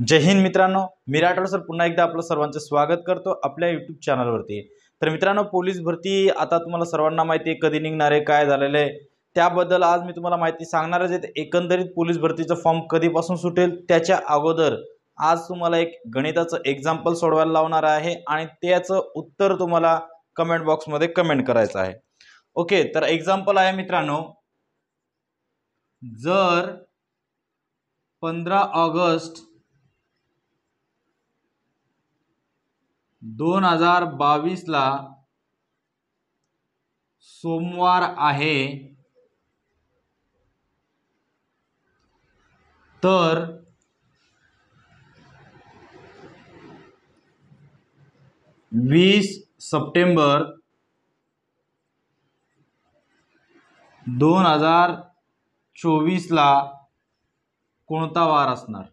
जय हिंद मित्रांनो मी राठोड सर पुन्हा एकदा आपलं सर्वांचं स्वागत करतो आपल्या युट्यूब चॅनलवरती तर मित्रांनो पोलीस भरती आता तुम्हाला सर्वांना माहिती आहे कधी निघणार आहे काय झालेलं आहे त्याबद्दल आज मी तुम्हाला माहिती सांगणारच आहे एकंदरीत पोलीस भरतीचा फॉर्म कधीपासून सुटेल त्याच्या अगोदर आज तुम्हाला एक गणिताचं एक्झाम्पल सोडवायला लावणार आहे आणि त्याचं उत्तर तुम्हाला कमेंट बॉक्समध्ये कमेंट करायचं आहे ओके तर एक्झाम्पल आहे मित्रांनो जर पंधरा ऑगस्ट दोन हजार बावीसला सोमवार आहे तर वीस सप्टेंबर दोन हजार चोवीसला कोणता वार असणार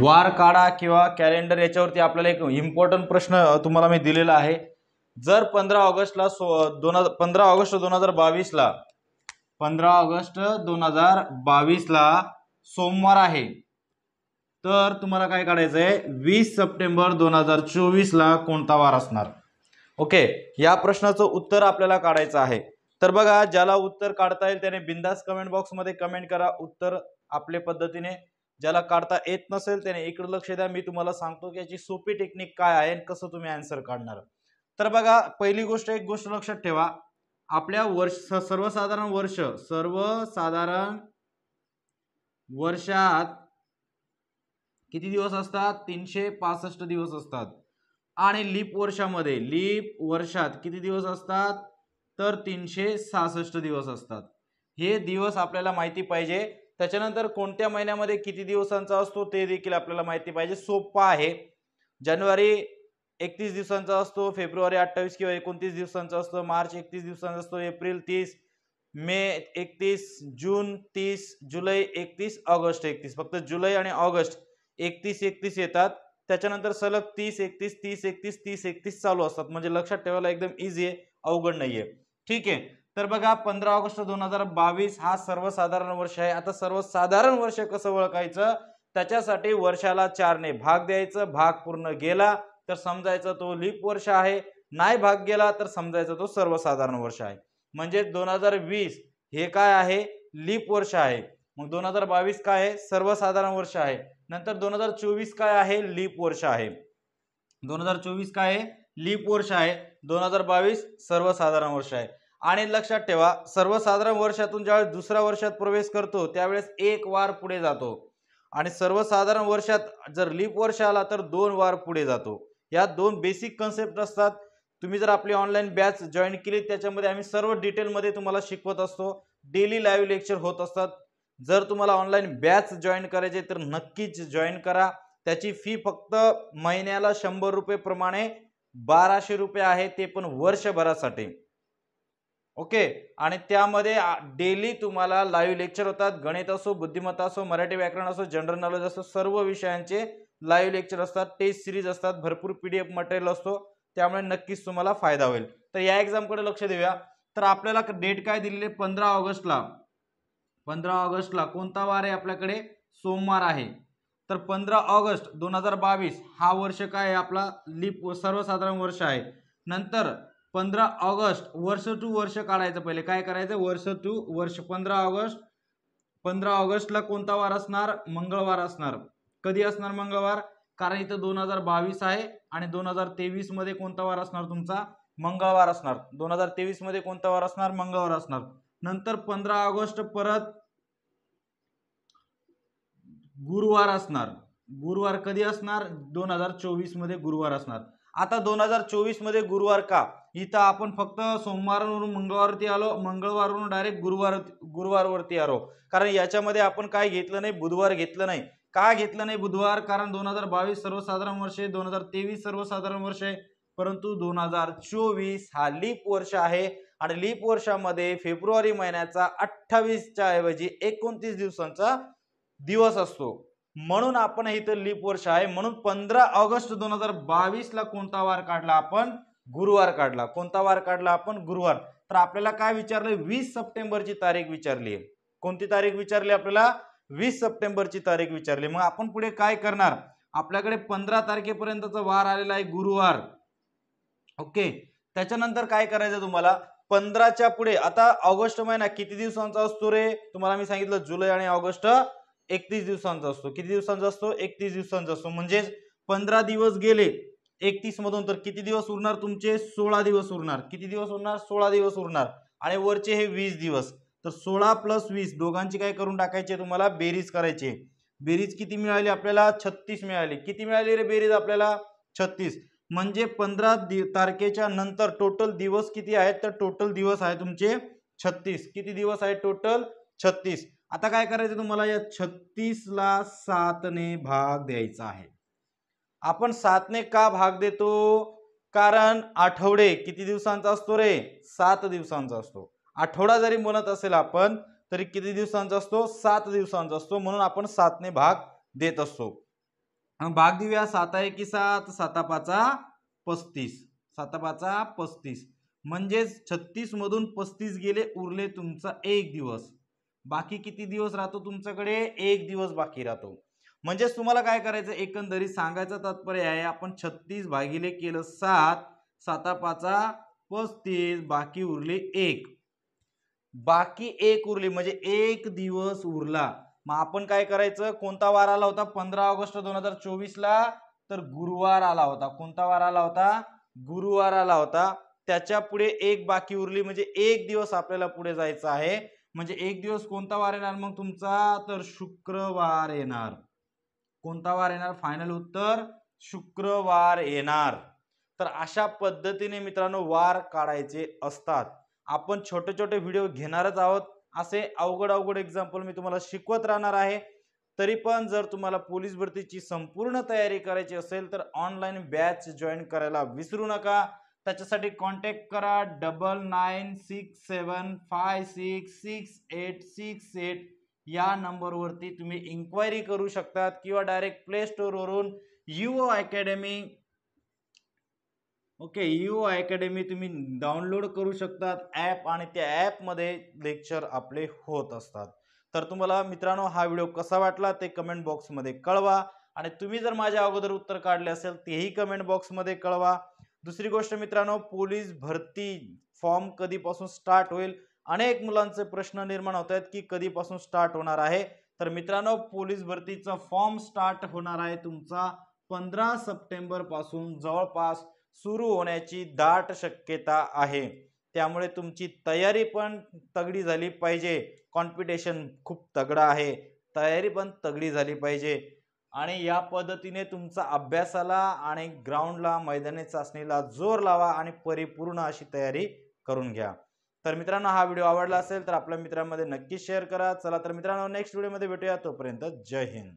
वार काढा किंवा कॅलेंडर याच्यावरती आपल्याला एक इम्पॉर्टंट प्रश्न तुम्हाला मी दिलेला आहे जर पंधरा ऑगस्टला सो दोन हजार पंधरा ऑगस्ट दोन हजार बावीसला पंधरा ऑगस्ट दोन हजार बावीसला सोमवार आहे तर तुम्हाला काय काढायचं आहे वीस सप्टेंबर दोन हजार चोवीसला कोणता वार असणार ओके या प्रश्नाचं उत्तर आपल्याला काढायचं आहे तर बघा ज्याला उत्तर काढता येईल त्याने बिंदास कमेंट बॉक्समध्ये कमेंट करा उत्तर आपल्या पद्धतीने ज्याला काढता येत नसेल त्याने इकडे लक्ष द्या मी तुम्हाला सांगतो की याची सोपी टेक्निक काय आहे आणि कसं तुम्ही आन्सर काढणार तर बघा पहिली गोष्ट एक गोष्ट लक्षात ठेवा आपल्या वर्ष सर्वसाधारण वर्ष सर्वसाधारण वर्षात किती दिवस असतात तीनशे पासष्ट दिवस असतात आणि लीप वर्षामध्ये लीप वर्षात किती दिवस असतात तर तीनशे सहासष्ट दिवस असतात हे दिवस आपल्याला माहिती पाहिजे त्याच्यानंतर कोणत्या महिन्यामध्ये किती दिवसांचा असतो ते देखील आपल्याला माहिती पाहिजे सोपा आहे जानेवारी एकतीस दिवसांचा असतो फेब्रुवारी अठ्ठावीस किंवा एकोणतीस दिवसांचा असतो मार्च एकतीस दिवसांचा असतो एप्रिल तीस मे एकतीस जून तीस जुलै एकतीस ऑगस्ट एकतीस फक्त जुलै आणि ऑगस्ट एकतीस एकतीस येतात त्याच्यानंतर सलग तीस एकतीस तीस एकतीस तीस एकतीस चालू असतात म्हणजे लक्षात ठेवायला एकदम इझी आहे अवघड नाहीये ठीक आहे तर बघा पंधरा ऑगस्ट दोन हजार बावीस हा सर्वसाधारण वर्ष आहे आता सर्वसाधारण वर्ष कसं ओळखायचं त्याच्यासाठी वर्षाला चारने भाग द्यायचं भाग पूर्ण गेला तर समजायचा तो लीप वर्ष आहे नाही भाग गेला तर समजायचा तो सर्वसाधारण वर्ष आहे म्हणजे दोन हजार वीस हे काय आहे लीप वर्ष आहे मग दोन हजार बावीस काय आहे सर्वसाधारण वर्ष आहे नंतर दोन हजार चोवीस काय आहे लीप वर्ष आहे दोन हजार चोवीस काय आहे लीप वर्ष आहे दोन हजार बावीस सर्वसाधारण वर्ष आहे आणि लक्षात ठेवा सर्वसाधारण वर्षातून ज्यावेळेस दुसऱ्या वर्षात प्रवेश करतो त्यावेळेस एक वार पुढे जातो आणि सर्वसाधारण वर्षात जर लीप वर्ष आला तर दोन वार पुढे जातो या दोन बेसिक कन्सेप्ट असतात तुम्ही जर आपली ऑनलाईन बॅच जॉईन केली त्याच्यामध्ये आम्ही सर्व डिटेलमध्ये तुम्हाला शिकवत असतो डेली लाईव्ह लेक्चर होत असतात जर तुम्हाला ऑनलाईन बॅच जॉईन करायचे तर नक्कीच जॉईन करा त्याची फी फक्त महिन्याला शंभर रुपये प्रमाणे बाराशे रुपये आहे ते पण वर्षभरासाठी ओके आणि त्यामध्ये डेली तुम्हाला लाईव्ह लेक्चर होतात गणित असो बुद्धिमत्ता असो मराठी व्याकरण असो जनरल नॉलेज असो सर्व विषयांचे लाईव्ह लेक्चर असतात टेस्ट सिरीज असतात भरपूर पी डी एफ मटेरियल असतो त्यामुळे नक्कीच तुम्हाला फायदा होईल तर या एक्झामकडे लक्ष देऊया तर आपल्याला डेट काय दिलेली आहे पंधरा ऑगस्टला पंधरा ऑगस्टला कोणता वार आहे आपल्याकडे सोमवार आहे तर पंधरा ऑगस्ट दोन हजार बावीस हा वर्ष काय आहे आपला लिप सर्वसाधारण वर्ष आहे नंतर पंधरा ऑगस्ट वर्ष टू वर्ष काढायचं पहिले काय करायचं वर्ष टू वर्ष पंधरा ऑगस्ट पंधरा ऑगस्टला कोणता वार असणार मंगळवार असणार कधी असणार मंगळवार कारण इथं दोन हजार बावीस आहे आणि दोन हजार तेवीस मध्ये कोणता वार असणार तुमचा मंगळवार असणार दोन हजार तेवीस मध्ये कोणता वार असणार मंगळवार असणार नंतर पंधरा ऑगस्ट परत गुरुवार असणार गुरुवार कधी असणार दोन हजार चोवीस मध्ये गुरुवार असणार आता दोन हजार चोवीस मध्ये गुरुवार का इथं आपण फक्त सोमवारवरून मंगळवारती आलो मंगळवारवरून डायरेक्ट गुरुवार गुरुवारवरती आलो कारण याच्यामध्ये आपण काय घेतलं नाही बुधवार घेतलं नाही का घेतलं नाही बुधवार कारण दोन हजार बावीस सर्वसाधारण वर्ष आहे दोन हजार तेवीस सर्वसाधारण वर्ष आहे परंतु दोन हजार चोवीस हा लीप वर्ष आहे आणि लीप वर्षामध्ये फेब्रुवारी महिन्याचा अठ्ठावीसच्या ऐवजी एकोणतीस दिवसांचा दिवस असतो म्हणून आपण इथं लीप वर्ष आहे म्हणून पंधरा ऑगस्ट दोन हजार बावीसला कोणता वार काढला आपण गुरुवार काढला कोणता वार काढला आपण गुरुवार तर आपल्याला काय विचारलं वीस सप्टेंबरची तारीख विचारली आहे कोणती तारीख विचारली आपल्याला वीस सप्टेंबरची तारीख विचारली मग आपण पुढे काय करणार आपल्याकडे पंधरा तारखेपर्यंतचा वार आलेला आहे गुरुवार ओके त्याच्यानंतर काय करायचं तुम्हाला पंधराच्या पुढे आता ऑगस्ट महिना किती दिवसांचा असतो रे तुम्हाला मी सांगितलं जुलै आणि ऑगस्ट एकतीस दिवसांचा असतो किती दिवसांचा असतो एकतीस दिवसांचा असतो म्हणजेच पंधरा दिवस गेले एकतीस मधून तर किती दिवस उरणार तुमचे सोळा दिवस उरणार किती दिवस उरणार सोळा दिवस उरणार आणि वरचे हे वीस दिवस तर सोळा प्लस वीस दोघांची काय करून टाकायचे तुम्हाला बेरीज करायचे बेरीज किती मिळाली आपल्याला छत्तीस मिळाली किती मिळाली रे बेरीज आपल्याला छत्तीस म्हणजे पंधरा तारखेच्या नंतर टोटल दिवस किती आहेत तर टोटल दिवस आहे तुमचे छत्तीस किती दिवस आहे टोटल छत्तीस आता काय करायचं तुम्हाला या छत्तीसला सातने भाग द्यायचा आहे आपण सातने का भाग देतो कारण आठवडे किती दिवसांचा असतो रे सात दिवसांचा असतो आठवडा जरी म्हणत असेल आपण तरी किती दिवसांचा असतो सात दिवसांचा असतो म्हणून आपण सातने भाग देत असतो भाग देऊया सात आहे की सात सातापाचा पस्तीस सातापाचा पस्तीस म्हणजेच छत्तीस मधून पस्तीस गेले उरले तुमचा एक दिवस बाकी किती दिवस राहतो तुमच्याकडे एक दिवस बाकी राहतो म्हणजेच तुम्हाला काय करायचं एकंदरीत सांगायचं तात्पर्य आहे आपण छत्तीस भागिले केलं सात साता पाचा पस्तीस बाकी उरली एक बाकी एक उरली म्हणजे एक दिवस उरला मग आपण काय करायचं कोणता वार आला होता पंधरा ऑगस्ट दोन हजार चोवीसला तर गुरुवार आला होता कोणता वार आला होता गुरुवार आला होता त्याच्या पुढे एक बाकी उरली म्हणजे एक दिवस आपल्याला पुढे जायचं आहे म्हणजे एक दिवस कोणता वार येणार मग तुमचा तर शुक्रवार येणार कोणता वार येणार फायनल उत्तर शुक्रवार येणार तर अशा पद्धतीने मित्रांनो वार काढायचे असतात आपण छोटे छोटे व्हिडिओ घेणारच आहोत असे अवघड अवघड एक्झाम्पल मी तुम्हाला शिकवत राहणार आहे तरी पण जर तुम्हाला पोलीस भरतीची संपूर्ण तयारी करायची असेल तर ऑनलाईन बॅच जॉईन करायला विसरू नका त्याच्यासाठी कॉन्टॅक्ट करा double nine six seven five six six eight six eight या नंबरवरती तुम्ही इन्क्वायरी करू शकतात किंवा डायरेक्ट प्ले स्टोरवरून UO academy okay UO academy तुम्ही डाउनलोड करू शकतात ॲप आणि त्या ॲपमध्ये लेक्चर आपले होत असतात तर तुम्हाला मित्रांनो हा व्हिडिओ कसा वाटला ते कमेंट बॉक्समध्ये कळवा आणि तुम्ही जर माझ्या अगोदर उत्तर काढले असेल तेही कमेंट बॉक्समध्ये कळवा दुसरी गोष्ट मित्रांनो पोलीस भरती फॉर्म कधीपासून स्टार्ट होईल अनेक मुलांचे प्रश्न निर्माण होत आहेत की कधीपासून स्टार्ट होणार आहे तर मित्रांनो पोलीस भरतीचा फॉर्म स्टार्ट होणार आहे तुमचा पंधरा सप्टेंबर पासून जवळपास सुरू होण्याची दाट शक्यता आहे त्यामुळे तुमची तयारी पण तगडी झाली पाहिजे कॉम्पिटिशन खूप तगडा आहे तयारी पण तगडी झाली पाहिजे आणि या पद्धतीने तुमचा अभ्यासाला आणि ग्राउंडला मैदानी चाचणीला जोर लावा आणि परिपूर्ण अशी तयारी करून घ्या तर मित्रांनो हा व्हिडिओ आवडला असेल तर आपल्या मित्रांमध्ये नक्की शेअर करा चला तर मित्रांनो नेक्स्ट व्हिडिओमध्ये भेटूया तोपर्यंत जय हिंद